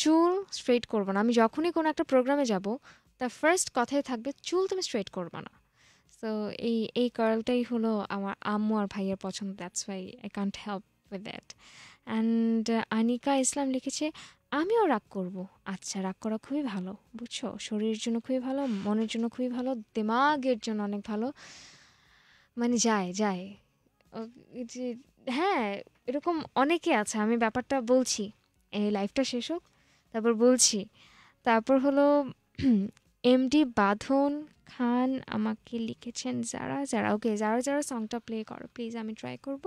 চুল স্ট্রেট করবো না আমি যখনই কোনো একটা প্রোগ্রামে যাব তার ফার্স্ট কথাই থাকবে চুল তুমি স্ট্রেট করবো না সো এই এই কার্লটাই হলো আমার আম্মু আর ভাইয়ের পছন্দ that's why I can't help with that and Anika ইসলাম লিখেছে আমিও রাগ করব আচ্ছা রাগ করা খুবই ভালো বুঝছো শরীরের জন্য খুবই ভালো মনের জন্য খুবই ভালো দিমাগের জন্য অনেক ভালো মানে যায় যায় হ্যাঁ এরকম অনেকে আছে আমি ব্যাপারটা বলছি এই লাইফটা শেষ হোক তারপর বলছি তারপর হলো এমডি বাঁধন খান আমাকে লিখেছেন যারা যারা ওকে যারা যারা সংটা প্লে করো প্লিজ আমি ট্রাই করব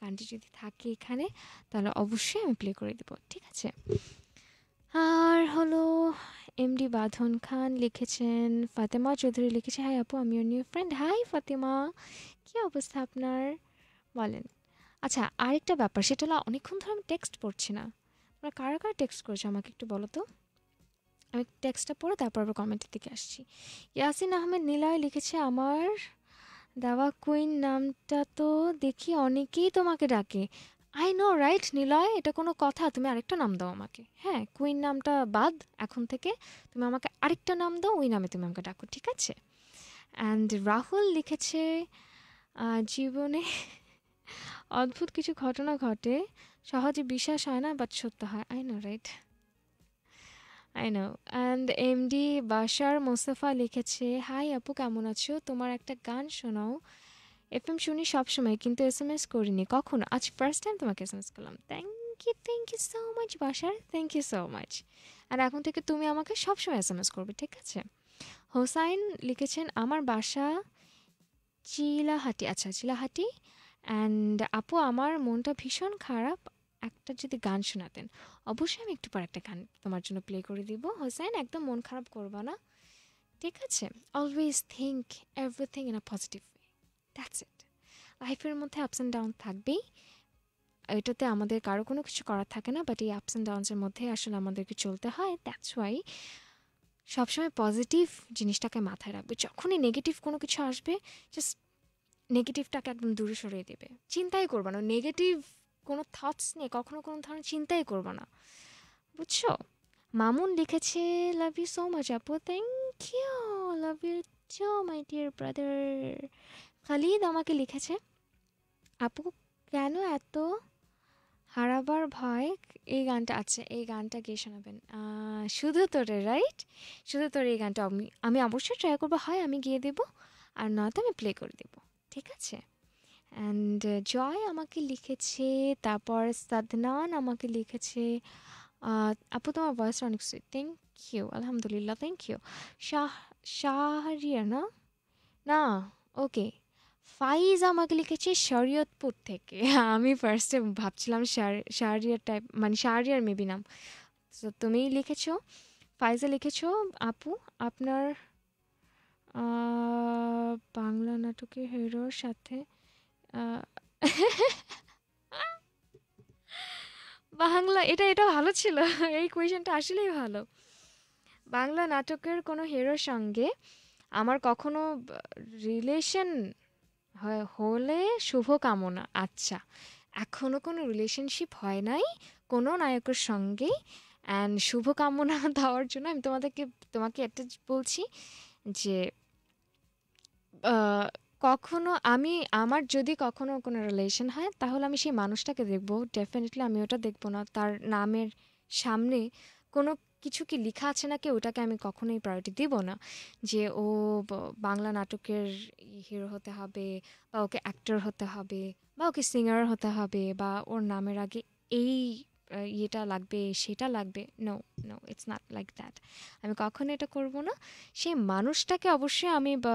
গানটি যদি থাকে এখানে তাহলে অবশ্যই আমি প্লে করে দেবো ঠিক আছে আর হলো এমডি বাঁধন খান লিখেছেন ফাতেমা চৌধুরী লিখেছে হাই আপু আমি ওর নিউ ফ্রেন্ড হাই ফাতেমা কী অবস্থা আপনার বলেন আচ্ছা আরেকটা ব্যাপার সেটা হলো অনেকক্ষণ ধরে আমি টেক্সট পড়ছি না তোমরা কারা কারা টেক্সট করেছো আমাকে একটু বলো তো আমি টেক্সটটা পড়ে তারপর আবার কমেন্টের দিকে আসছি ইয়াসিন আহমেদ নীলায় লিখেছে আমার দাওয়া কুইন নামটা তো দেখি অনেকেই তোমাকে ডাকে আই নো রাইট নীলয় এটা কোনো কথা তুমি আরেকটা নাম দাও আমাকে হ্যাঁ কুইন নামটা বাদ এখন থেকে তুমি আমাকে আরেকটা নাম দাও ওই নামে তুমি আমাকে ডাকো ঠিক আছে অ্যান্ড রাহুল লিখেছে জীবনে অদ্ভুত কিছু ঘটনা ঘটে সহজে বিশ্বাস হয় না বাট সত্য হয় I know right I know and MD Basar Mostafa লিখেছে হাই আপু কেমন আছো তোমার একটা গান শোনাও এফ এম শুনি সবসময় কিন্তু এস এম এস করিনি কখনো আজ ফার্স্ট টাইম তোমাকে এস এম এস করলাম thank you thank you so much Basar thank you so much আর এখন থেকে তুমি আমাকে সবসময় এস এম এস করবে ঠিক আছে হোসাইন লিখেছেন আমার বাসা চিলাহাটি আচ্ছা চিলাহাটি অ্যান্ড আপু আমার মনটা ভীষণ খারাপ একটা যদি গান শোনাতেন অবশ্যই আমি একটু পর একটা গান তোমার জন্য প্লে করে দিব হোসেন একদম মন খারাপ করবো না ঠিক আছে always think everything in a positive way that's it লাইফের মধ্যে আপস অ্যান্ড ডাউন থাকবেই এটাতে আমাদের কারো কোনো কিছু করার থাকে না বাট এই আপস অ্যান্ড ডাউন্সের মধ্যে আসলে আমাদেরকে চলতে হয় দ্যাটস ওয়াই সবসময় পজিটিভ জিনিসটাকে মাথায় রাখবে যখনই নেগেটিভ কোনো কিছু আসবে জাস্ট নেগেটিভটাকে একদম দূরে সরিয়ে দেবে চিন্তাই করবে না নেগেটিভ কোনো থটস নেই কখনো কোনো ধরনের চিন্তাই করবে না বুঝছো মামুন লিখেছে লাভ ইউ সো মাচ আপু thank you love you so my dear brother Khalid আমাকে লিখেছে আপু কেন এত হারাবার ভয় এই গানটা আছে আচ্ছা, এই গানটা গিয়ে শোনাবেন শুধু তোরে রাইট শুধু তোর এই গানটা আমি আমি অবশ্যই ট্রাই করবো হয় আমি গিয়ে দেবো আর নয়তো আমি প্লে করে দেবো ঠিক আছে অ্যান্ড জয় uh, আমাকে লিখেছে তারপর সাদনান আমাকে লিখেছে আপু তোমার বয়স অনেক সুইট থ্যাংক ইউ আলহামদুলিল্লাহ থ্যাংক ইউ শাহ শাহরিয়া না না ওকে ফাইজ আমাকে লিখেছে শরীয়তপুর থেকে আমি ফার্স্টে ভাবছিলাম শাহরিয়ার টাইপ মানে শাহরিয়ার মেবি নাম তো তুমিই লিখেছো ফাইজা লিখেছো আপু আপনার বাংলা নাটকে হিরোর সাথে বাংলা এটা এটা ভালো ছিল এই কোয়েশনটা আসলেই ভালো বাংলা নাটকের কোনো হিরোর সঙ্গে আমার কখনো রিলেশন হলে শুভকামনা আচ্ছা এখনও কোনো রিলেশনশিপ হয় নাই কোনো নায়কের সঙ্গে অ্যান্ড শুভকামনা দেওয়ার জন্য আমি তোমাদেরকে তোমাকে একটা বলছি যে কখনো আমি আমার যদি কখনো কোনো রিলেশন হয়, তাহলে আমি সেই মানুষটাকে দেখব। ডেফিনেটলি আমি ওটা দেখব না। তার নামের সামনে কোনো কিছু কি লেখা আছে নাকি ওটাকে আমি কখনোই প্রায়োরিটি দিব না। যে ও বাংলা নাটকের হিরো হতে হবে বা ওকে অ্যাক্টর হতে হবে বা ওকে সিঙ্গার হতে হবে বা ওর নামের আগে এই ইয়েটা লাগবে, সেটা লাগবে। No, no, it's not like that. আমি কখনো এটা করব না। সেই মানুষটাকে অবশ্যই আমি বা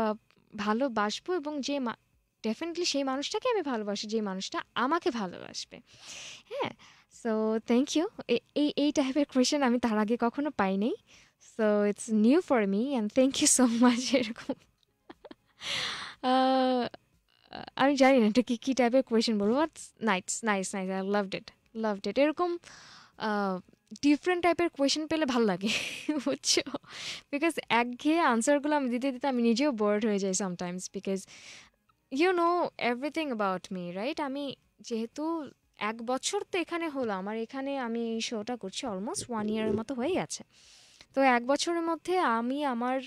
ভালোবাসবো এবং যে ডেফিনেটলি সেই মানুষটাকে আমি ভালোবাসি যে মানুষটা আমাকে ভালোবাসবে হ্যাঁ সো থ্যাংক ইউ এই এই টাইপের কোয়েশন আমি তার আগে কখনো পাইনি so it's new for me and thank you so much এরকম আমি জানি না এটা কী কী টাইপের কোয়েশন বলবো nights nice nice I love it love it এরকম ডিফারেন্ট টাইপের কোয়েশন পেলে ভালো লাগে বুঝছো বিকজ একঘেয়ে আনসারগুলো আমি দিতে দিতে আমি নিজেও বোর্ড হয়ে যাই sometimes because you know everything about me right আমি যেহেতু এক বছর তো এখানে হলো আমার এখানে আমি এই শোটা করছি অলমোস্ট ওয়ান ইয়ারের মতো হয়ে গেছে তো এক বছরের মধ্যে আমি আমার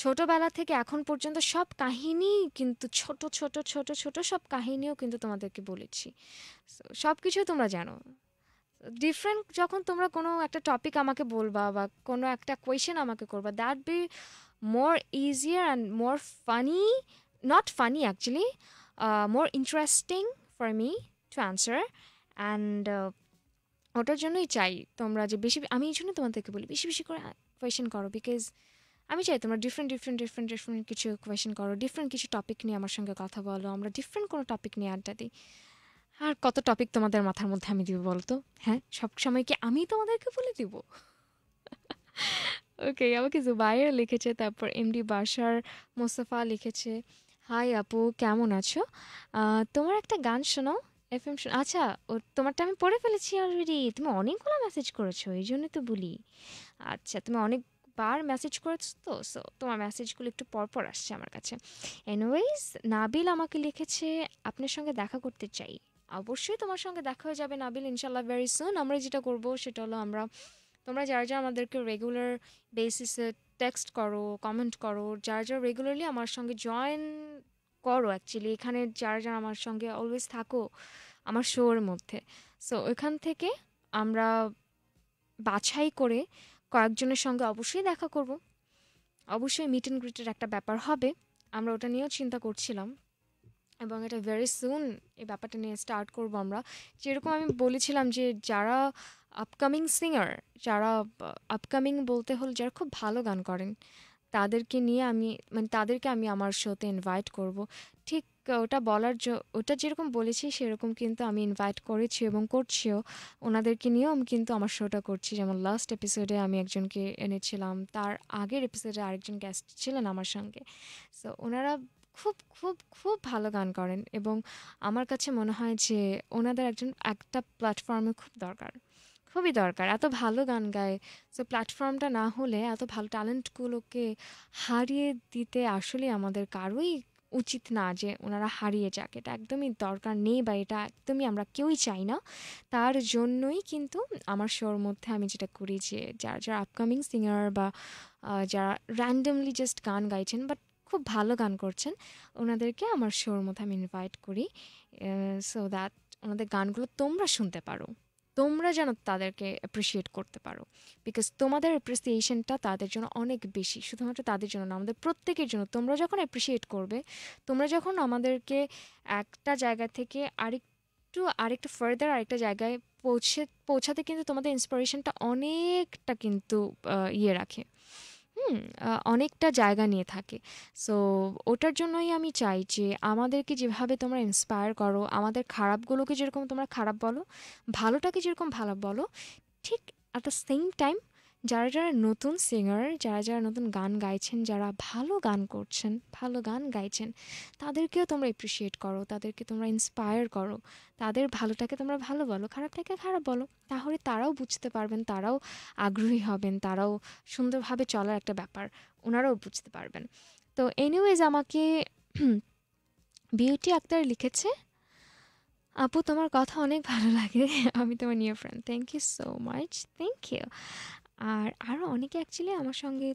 ছোটোবেলা থেকে এখন পর্যন্ত সব কাহিনী কিন্তু ছোট ছোট ছোট ছোট সব কাহিনীও কিন্তু তোমাদেরকে বলেছি সব কিছু তোমরা জানো ডিফারেন্ট যখন তোমরা কোনো একটা টপিক আমাকে বলবা বা কোনো একটা কোয়েশন আমাকে করবা that be more easier and more funny not funny actually more interesting for me to answer and ওটার জন্যই চাই তোমরা যে বেশি আমি এই জন্য তোমাদেরকে বলি বেশি বেশি করে কোয়েশন করো বিকজ আমি চাই তোমরা ডিফারেন্ট ডিফারেন্ট ডিফারেন্ট ডিফারেন্ট কিছু কোয়েশন করো ডিফারেন্ট কিছু টপিক নিয়ে আমার সঙ্গে কথা বলো আমরা ডিফারেন্ট কোনো টপিক নিয়ে আড্ডা দিই আর কত টপিক তোমাদের মাথার মধ্যে আমি দিব বলতো হ্যাঁ সব সময় কি আমি তোমাদেরকে বলে দিব ওকে আমাকে জুবাইর লিখেছে তারপর এমডি বাসার মোস্তফা লিখেছে হাই আপু কেমন আছো তোমার একটা গান শোনাও এফ এম শোনো আচ্ছা ও তোমারটা আমি পড়ে ফেলেছি অলরেডি তুমি অনেকগুলো মেসেজ করেছো এই জন্য তো বলি আচ্ছা তুমি অনেকবার মেসেজ করেছো তো সো তোমার মেসেজগুলো একটু পরপর আসছে আমার কাছে এনওয়েজ নাবিল আমাকে লিখেছে আপনার সঙ্গে দেখা করতে চাই অবশ্যই তোমার সঙ্গে দেখা হয়ে যাবে নাবিল ইনশাল্লাহ ভেরি সুন আমরা যেটা করব সেটা হলো আমরা তোমরা যারা যারা আমাদেরকে রেগুলার বেসিসে টেক্সট করো কমেন্ট করো যারা যারা রেগুলারলি আমার সঙ্গে জয়েন করো অ্যাকচুয়ালি এখানে যারা যারা আমার সঙ্গে অলওয়েজ থাকো আমার শোর মধ্যে সো এখান থেকে আমরা বাছাই করে কয়েকজনের সঙ্গে অবশ্যই দেখা করব অবশ্যই মিট অ্যান্ড গ্রিটের একটা ব্যাপার হবে আমরা ওটা নিয়েও চিন্তা করছিলাম এবং এটা ভেরি সুন এই ব্যাপারটা নিয়ে স্টার্ট করবো আমরা যেরকম আমি বলেছিলাম যে যারা আপকামিং সিঙ্গার যারা আপকামিং বলতে হলে যারা খুব ভালো গান করেন তাদেরকে নিয়ে আমি মানে তাদেরকে আমি আমার শোতে ইনভাইট করব ঠিক ওটা বলার ওটা যেরকম বলেছি সেরকম কিন্তু আমি ইনভাইট করেছি এবং করছিও ওনাদেরকে নিয়েও আমি কিন্তু আমার শোটা করছি যেমন লাস্ট এপিসোডে আমি একজনকে এনেছিলাম তার আগের এপিসোডে আরেকজন গেস্ট ছিলেন আমার সঙ্গে সো ওনারা খুব খুব খুব ভালো গান করেন এবং আমার কাছে মনে হয় যে ওনাদের একজন একটা প্ল্যাটফর্মে খুব দরকার খুবই দরকার এত ভালো গান গায় সো প্ল্যাটফর্মটা না হলে এত ভালো ট্যালেন্টগুলোকে হারিয়ে দিতে আসলে আমাদের কারোই উচিত না যে ওনারা হারিয়ে যাক এটা একদমই দরকার নেই বা এটা একদমই আমরা কেউই চাই না তার জন্যই কিন্তু আমার শোর মধ্যে আমি যেটা করি যে যারা যারা আপকামিং সিঙ্গার বা যারা র্যান্ডমলি জাস্ট গান গাইছেন বাট খুব ভালো গান করছেন ওনাদেরকে আমার শোর মতো আমি ইনভাইট করি সো দ্যাট ওনাদের গানগুলো তোমরা শুনতে পারো তোমরা যেন তাদেরকে অ্যাপ্রিসিয়েট করতে পারো বিকজ তোমাদের অ্যাপ্রিসিয়েশনটা তাদের জন্য অনেক বেশি শুধুমাত্র তাদের জন্য না আমাদের প্রত্যেকের জন্য তোমরা যখন অ্যাপ্রিসিয়েট করবে তোমরা যখন আমাদেরকে একটা জায়গা থেকে আরেকটু আরেকটু ফার্দার আরেকটা জায়গায় পৌঁছে পৌঁছাতে কিন্তু তোমাদের ইন্সপিরেশনটা অনেকটা কিন্তু ইয়ে রাখে হুম অনেকটা জায়গা নিয়ে থাকে সো ওটার জন্যই আমি চাই যে আমাদেরকে যেভাবে তোমরা ইন্সপায়ার করো আমাদের খারাপগুলোকে যেরকম তোমরা খারাপ বলো ভালোটাকে যেরকম ভালো বলো ঠিক অ্যাট দ্য সেম টাইম যারা যারা নতুন সিঙ্গার যারা যারা নতুন গান গাইছেন যারা ভালো গান করছেন ভালো গান গাইছেন তাদেরকেও তোমরা অ্যাপ্রিসিয়েট করো তাদেরকে তোমরা ইন্সপায়ার করো তাদের ভালোটাকে তোমরা ভালো বলো খারাপটাকে খারাপ বলো তাহলে তারাও বুঝতে পারবেন তারাও আগ্রহী হবেন তারাও সুন্দরভাবে চলার একটা ব্যাপার ওনারাও বুঝতে পারবেন তো এনিওয়েজ আমাকে বিউটি আক্তার লিখেছে আপু তোমার কথা অনেক ভালো লাগে আমি তোমার near friend thank you so much thank you আর আরও অনেকে অ্যাকচুয়ালি আমার সঙ্গে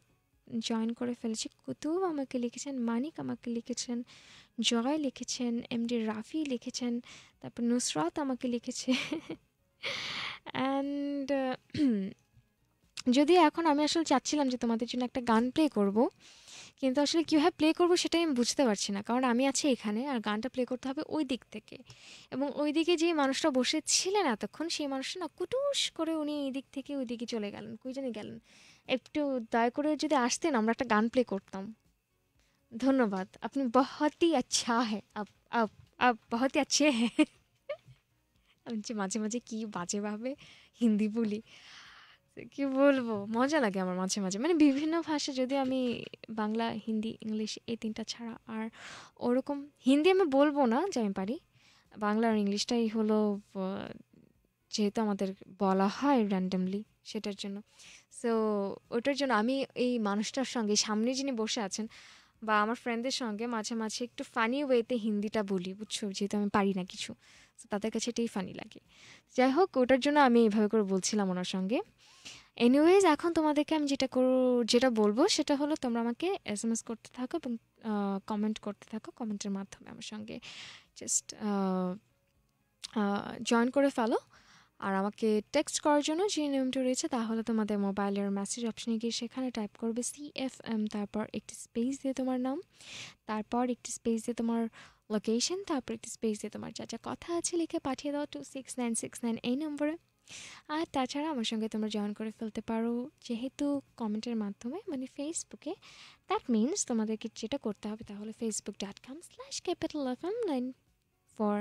জয়েন করে ফেলেছে কুতুব আমাকে লিখেছেন মানিক আমাকে লিখেছেন জয় লিখেছেন এম ডি রাফি লিখেছেন তারপর নুসরাত আমাকে লিখেছে অ্যান্ড যদি এখন আমি আসলে চাচ্ছিলাম যে তোমাদের জন্য একটা গান প্লে করবো কিন্তু আসলে কীভাবে প্লে করবো সেটাই আমি বুঝতে পারছি না কারণ আমি আছি এখানে আর গানটা প্লে করতে হবে ওই দিক থেকে এবং ওই দিকে যে মানুষটা বসে ছিলেন এতক্ষণ সেই মানুষটা না কুটুস করে উনি এই দিক থেকে ওই দিকে চলে গেলেন কই জানি গেলেন একটু দয়া করে যদি আসতেন আমরা একটা গান প্লে করতাম ধন্যবাদ আপনি বহতই আচ্ছা হ্যাঁ আপ আপ আপ বহতই আচ্ছে হ্যাঁ আমি যে মাঝে মাঝে কী বাজেভাবে হিন্দি বলি কি বলবো মজা লাগে আমার মাঝে মাঝে মানে বিভিন্ন ভাষা যদি আমি বাংলা হিন্দি ইংলিশ এই তিনটা ছাড়া আর ওরকম হিন্দি আমি বলবো না যে আমি পারি বাংলা আর ইংলিশটাই হলো যেহেতু আমাদের বলা হয় র্যান্ডামলি সেটার জন্য সো ওটার জন্য আমি এই মানুষটার সঙ্গে সামনে যিনি বসে আছেন বা আমার ফ্রেন্ডদের সঙ্গে মাঝে মাঝে একটু ফানি ওয়েতে হিন্দিটা বলি বুঝছো যেহেতু আমি পারি না কিছু তো তাদের কাছে এটাই ফানি লাগে যাই হোক ওটার জন্য আমি এইভাবে করে বলছিলাম ওনার সঙ্গে এনিওয়েজ এখন তোমাদেরকে আমি যেটা করো যেটা বলবো সেটা হলো তোমরা আমাকে এস এম এস করতে থাকো এবং কমেন্ট করতে থাকো কমেন্টের মাধ্যমে আমার সঙ্গে জাস্ট জয়েন করে ফেলো আর আমাকে টেক্সট করার জন্য যে নিয়মটা রয়েছে তাহলে তোমাদের মোবাইলের মেসেজ অপশানে গিয়ে সেখানে টাইপ করবে সি এফ এম তারপর একটি স্পেস দিয়ে তোমার নাম তারপর একটি স্পেস দিয়ে তোমার লোকেশন তারপর একটি স্পেস দিয়ে তোমার যা যা কথা আছে লিখে পাঠিয়ে দাও two six nine six nine এই নম্বরে আর তাছাড়া আমার সঙ্গে তোমরা জয়েন করে ফেলতে পারো যেহেতু কমেন্টের মাধ্যমে মানে ফেসবুকে দ্যাট মিনস তোমাদেরকে যেটা করতে হবে তাহলে Facebook dot com slash capital F M nine four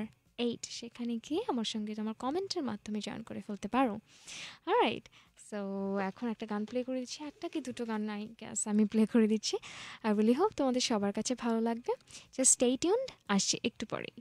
eight সেখানে গিয়ে আমার সঙ্গে তোমার কমেন্টের মাধ্যমে জয়েন করে ফেলতে পারো রাইট সো এখন একটা গান প্লে করে দিচ্ছি একটা কি দুটো গান নাই গ্যাস আমি প্লে করে দিচ্ছি আই উইলি হোপ তোমাদের সবার কাছে ভালো লাগবে জাস্ট স্টেই টিউন্ড আসছি একটু পরেই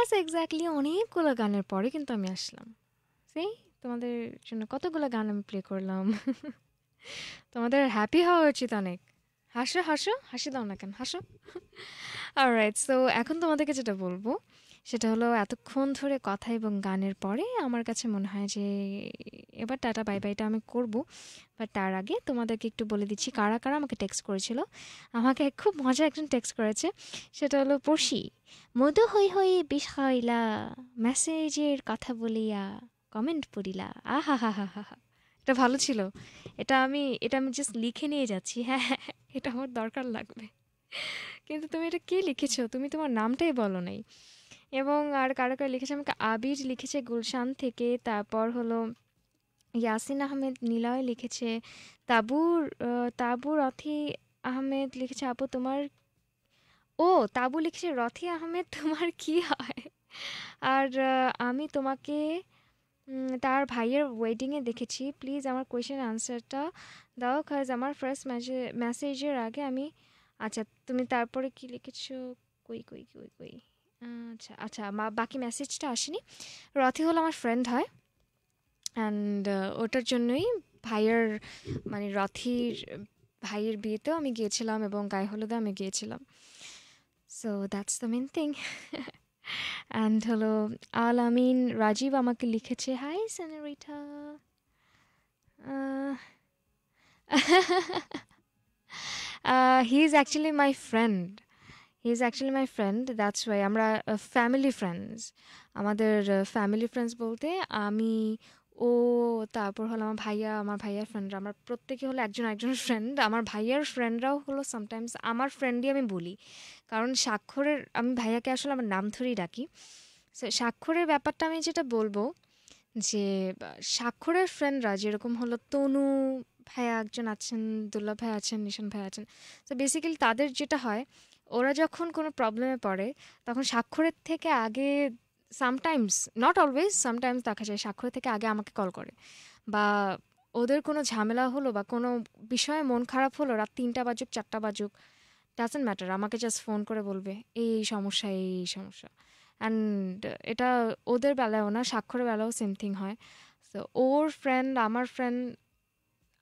ব্যাস এক্স্যাক্টলি অনেকগুলো গানের পরে কিন্তু আমি আসলাম সেই তোমাদের জন্য কতগুলো গান আমি প্লে করলাম তোমাদের হ্যাপি হওয়া উচিত অনেক হাসো হাসো হাসি দাও না কেন হাসো আর রাইট সো এখন তোমাদেরকে যেটা বলবো সেটা হলো এতক্ষণ ধরে কথা এবং গানের পরে আমার কাছে মনে হয় যে এবার টাটা বাই বাইটা আমি করব বাট তার আগে তোমাদেরকে একটু বলে দিচ্ছি কারা কারা আমাকে টেক্সট করেছিল আমাকে খুব মজা একজন টেক্সট করেছে সেটা হলো পড়শি মধু হই হই বিষ হইলা মেসেজের কথা বলিয়া কমেন্ট পড়িলা আহা হা হা হা হা এটা ভালো ছিল এটা আমি এটা আমি জাস্ট লিখে নিয়ে যাচ্ছি হ্যাঁ, হ্যাঁ, হ্যাঁ এটা আমার দরকার লাগবে কিন্তু তুমি এটা কে লিখেছো তুমি তোমার নামটাই বলো নাই এবং আর কারো কারো লিখেছে আমাকে আবির লিখেছে গুলশান থেকে তারপর হলো ইয়াসিন আহমেদ নীলয় লিখেছে তাবুর তাবু রথি আহমেদ লিখেছে আপু তোমার ও তাবু লিখেছে রথি আহমেদ তোমার কি হয় আর আমি তোমাকে তার ভাইয়ের ওয়েডিংয়ে দেখেছি প্লিজ আমার কোয়েশ্চেন আনসারটা দাও কাজ আমার ফার্স্ট মেসেজের আগে আমি আচ্ছা তুমি তারপরে কি লিখেছো কই কই কই কই আচ্ছা আচ্ছা মা বাকি মেসেজটা আসেনি রথি হলো আমার ফ্রেন্ড হয় অ্যান্ড ওটার জন্যই ভাইয়ের মানে রথির ভাইয়ের বিয়েতেও আমি গিয়েছিলাম এবং গায়ে হলুদে আমি গিয়েছিলাম so that's the main thing and হলো আল আমিন রাজীব আমাকে লিখেছে hi senorita he is actually my friend he is actually my friend that's why আমরা ফ্যামিলি uh, ফ্রেন্ডস আমাদের ফ্যামিলি uh, ফ্রেন্ডস বলতে আমি ও তারপর হলো আমার ভাইয়া আমার ভাইয়ার ফ্রেন্ডরা আমার প্রত্যেকে হলো একজন একজন ফ্রেন্ড আমার ভাইয়ার ফ্রেন্ডরাও হলো সামটাইমস আমার ফ্রেন্ডই আমি বলি কারণ স্বাক্ষরের আমি ভাইয়াকে আসলে আমার নাম ধরেই ডাকি সো স্বাক্ষরের ব্যাপারটা আমি যেটা বলবো যে স্বাক্ষরের ফ্রেন্ডরা যেরকম হলো তনু ভাইয়া একজন আছেন দুর্লভ ভাই আছেন নিশান ভাই আছেন তো বেসিক্যালি তাদের যেটা হয় ওরা যখন কোনো প্রবলেমে পড়ে তখন স্বাক্ষরের থেকে আগে সামটাইমস নট অলওয়েজ সামটাইমস দেখা যায় স্বাক্ষরের থেকে আগে আমাকে কল করে বা ওদের কোনো ঝামেলা হলো বা কোনো বিষয়ে মন খারাপ হলো রাত তিনটা বাজুক চারটা বাজুক ডাজেন্ট ম্যাটার আমাকে জাস্ট ফোন করে বলবে এই সমস্যা এই সমস্যা অ্যান্ড এটা ওদের বেলায়ও না স্বাক্ষরের বেলাও সেম থিং হয় তো ওর ফ্রেন্ড আমার ফ্রেন্ড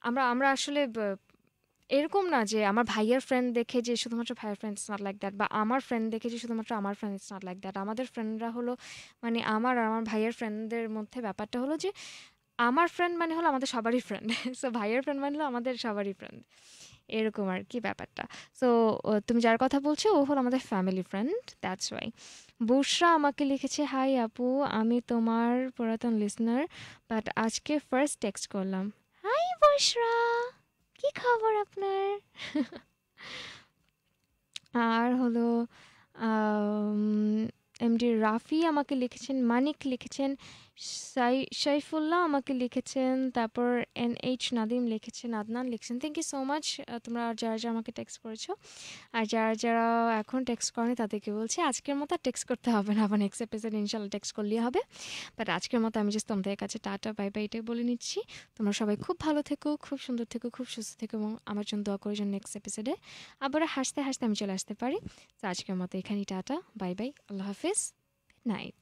আমরা আমরা আসলে এরকম না যে আমার ভাইয়ের ফ্রেন্ড দেখে যে শুধুমাত্র ভাইয়ের ফ্রেন্ড নট লাইক দ্যাট বা আমার ফ্রেন্ড দেখে যে শুধুমাত্র আমার ফ্রেন্ড নট লাইক দ্যাট আমাদের ফ্রেন্ডরা হলো মানে আমার আর আমার ভাইয়ের ফ্রেন্ডদের মধ্যে ব্যাপারটা হলো যে আমার ফ্রেন্ড মানে হলো আমাদের সবারই ফ্রেন্ড সো ভাইয়ের ফ্রেন্ড মানে হলো আমাদের সবারই ফ্রেন্ড এরকম আর কি ব্যাপারটা সো তুমি যার কথা বলছো ও হলো আমাদের family friend that's why Bushra আমাকে লিখেছে হাই আপু আমি তোমার পুরাতন লিসনার বাট আজকে ফার্স্ট টেক্সট করলাম হাই বুসরা কি খবর আপনার আর হলো এমডি রাফি আমাকে লিখেছেন মানিক লিখেছেন সাই সাইফুল্লাহ আমাকে লিখেছেন তারপর এন এইচ নাদিম লিখেছেন আদনান লিখেছেন থ্যাংক ইউ সো মাচ তোমরা যারা যারা আমাকে টেক্সট করেছো আর যারা যারা এখন টেক্সট করেনি তাদেরকে বলছি আজকের মতো আর টেক্সট করতে হবে না আবার নেক্সট এপিসোড ইনশাল্লাহ টেক্সট করলেই হবে বাট আজকের মতো আমি জাস্ট তোমাদের কাছে টাটা বাই বাই এটাই বলে নিচ্ছি তোমরা সবাই খুব ভালো থেকো খুব সুন্দর থেকো খুব সুস্থ থেকো এবং আমার জন্য দোয়া করে যেন নেক্সট এপিসোডে আবার হাসতে হাসতে আমি চলে আসতে পারি তো আজকের মতো এখানেই টাটা বাই বাই আল্লাহ হাফিজ নাইট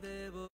debo